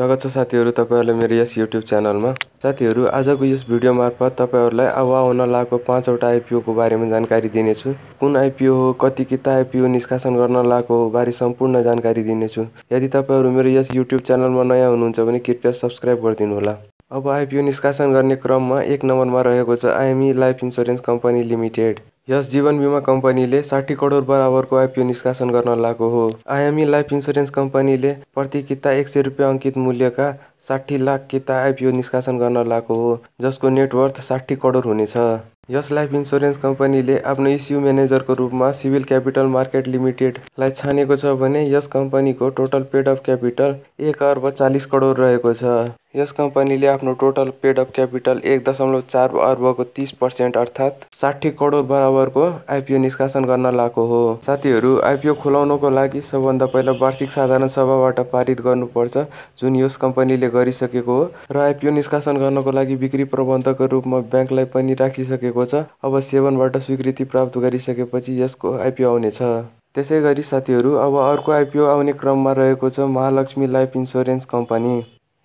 स्वागत छ साथीहरू तपाईँहरूलाई मेरो यस युट्युब च्यानलमा साथीहरू आजको यस भिडियो मार्फत तपाईँहरूलाई अब आउन लागेको पाँचवटा आइपिओको बारेमा जानकारी दिनेछु कुन आइपिओ हो कति किता आइपिओ निष्कासन गर्न लागेको बारे सम्पूर्ण जानकारी दिनेछु यदि तपाईँहरू मेरो यस युट्युब च्यानलमा नयाँ हुनुहुन्छ भने कृपया सब्सक्राइब होला अब आइपिओ निष्कासन गर्ने क्रममा एक नम्बरमा रहेको छ IME life insurance company limited यस जीवन बिमा कम्पनीले साठी करोड बराबरको आइपिओ निष्कासन गर्न लागेको हो आयामी लाइफ इन्सुरेन्स कम्पनीले प्रति किता एक सय रुपियाँ अङ्कित मूल्यका साठी लाख किता आइपिओ निष्कासन गर्न लागेको हो जसको नेटवर्थ साठी करोड हुनेछ यस लाइफ इन्सुरेन्स कम्पनीले आफ्नो इस्यु म्यानेजरको रूपमा सिभिल क्यापिटल मार्केट लिमिटेडलाई छानेको छ भने यस कम्पनीको टोटल पेड अप क्यापिटल एक अर्ब चालिस करोड रहेको छ यस कम्पनीले आफ्नो टोटल पेड अप क्यापिटल एक दशमलव चार अर्बको तिस पर्सेन्ट अर्थात् साठी करोड बराबरको आइपिओ निष्कासन गर्न लागेको हो साथीहरू आइपिओ खुलाउनको लागि सबभन्दा पहिला वार्षिक साधारण सभाबाट पारित गर्नुपर्छ जुन यस कम्पनीले गरिसकेको हो र आइपिओ निष्कासन गर्नको लागि बिक्री प्रबन्धकको रूपमा ब्याङ्कलाई पनि राखिसकेको छ अब सेवनबाट स्वीकृति प्राप्त गरिसकेपछि यसको आइपिओ आउनेछ त्यसै गरी साथीहरू अब अर्को आइपिओ आउने क्रममा रहेको छ महालक्ष्मी लाइफ इन्सुरेन्स कम्पनी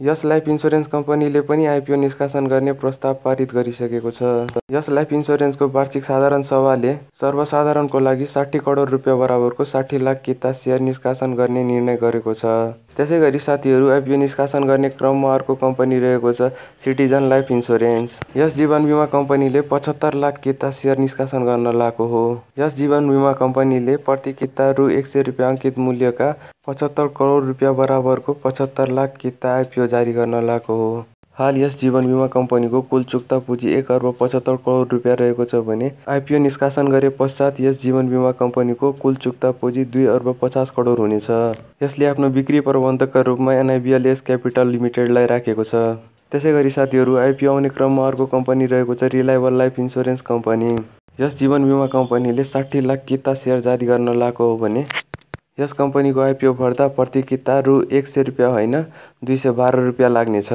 यस लाइफ इन्सुरेन्स कम्पनीले पनि आइपिओ निष्कासन गर्ने प्रस्ताव पारित गरिसकेको छ यस लाइफ इन्सुरेन्सको वार्षिक साधारण सभाले सर्वसाधारणको लागि साठी करोड रुपियाँ बराबरको साठी लाख किता सेयर निष्कासन गर्ने निर्णय गरेको छ त्यसै गरी साथीहरू एफडी निष्कासन गर्ने क्रममा अर्को कम्पनी रहेको छ सिटिजन लाइफ इन्सुरेन्स यस जीवन बिमा कम्पनीले पचहत्तर लाख किता सेयर निष्कासन गर्न लाएको हो यस जीवन बिमा कम्पनीले प्रति किता रु एक सय रुपियाँ अङ्कित मूल्यका पचहत्तर करोड रुपियाँ बराबरको पचहत्तर लाख किता आइपिओ जारी गर्न लागेको हो हाल यस जीवन बिमा कम्पनीको कुल चुक्ता पुँजी एक अर्ब पचहत्तर करोड रुपियाँ रहेको छ भने आइपिओ निष्कासन गरे पश्चात यस जीवन बिमा कम्पनीको कुल चुक्ता पुँजी दुई अर्ब पचास करोड हुनेछ यसले आफ्नो बिक्री प्रबन्धकका रूपमा एनआइबिएल क्यापिटल लिमिटेडलाई राखेको छ त्यसै गरी साथीहरू आइपिओ आउने क्रममा अर्को कम्पनी रहेको छ रिलायबल लाइफ इन्सुरेन्स कम्पनी यस जीवन बिमा कम्पनीले साठी लाख किता सेयर जारी गर्न लागेको हो भने यस कम्पनीको आइपिओ भर्दा किता रु एक सय रुपियाँ होइन दुई सय बाह्र रुपियाँ लाग्नेछ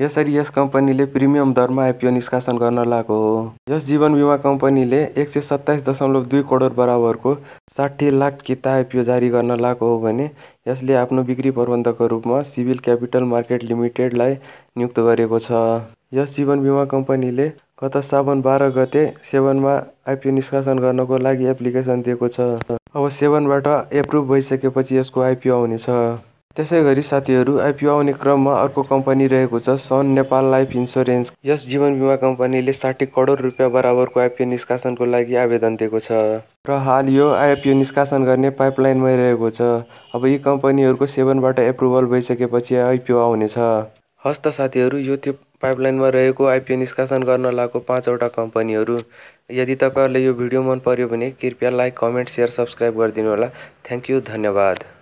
यसरी यस कम्पनीले प्रिमियम दरमा आइपिओ निष्कासन गर्न लागेको हो यस जीवन बिमा कम्पनीले एक सय सत्ताइस दशमलव दुई करोड बराबरको साठी लाख किता आइपिओ जारी गर्न लागेको हो भने यसले आफ्नो बिक्री प्रबन्धकको रूपमा सिभिल क्यापिटल मार्केट लिमिटेडलाई नियुक्त गरेको छ यस जीवन बिमा कम्पनीले गत सावन बाह्र गते सेभनमा आइपिओ निष्कासन गर्नको लागि एप्लिकेसन दिएको छ अब सेभेनबाट एप्रुभ भइसकेपछि यसको आइपिओ आउनेछ त्यसै गरी साथीहरू आइपिओ आउने क्रममा अर्को कम्पनी रहेको छ सन नेपाल लाइफ इन्सुरेन्स यस जीवन बिमा कम्पनीले साठी करोड रुपियाँ बराबरको आइपिओ निष्कासनको लागि आवेदन दिएको छ र हाल यो आइपिओ निष्कासन गर्ने पाइपलाइनमै रहेको छ अब यी कम्पनीहरूको सेभेनबाट एप्रुभल भइसकेपछि आइपिओ आउनेछ हस्त साथीहरू यो त्यो पाइपलाइनमा रहेको आइपिओ निष्कासन गर्न लागेको पाँचवटा कम्पनीहरू यदि तपाईँहरूलाई यो भिडियो मन पर्यो भने कृपया लाइक कमेन्ट सेयर सब्सक्राइब होला थ्याङ्क यू धन्यवाद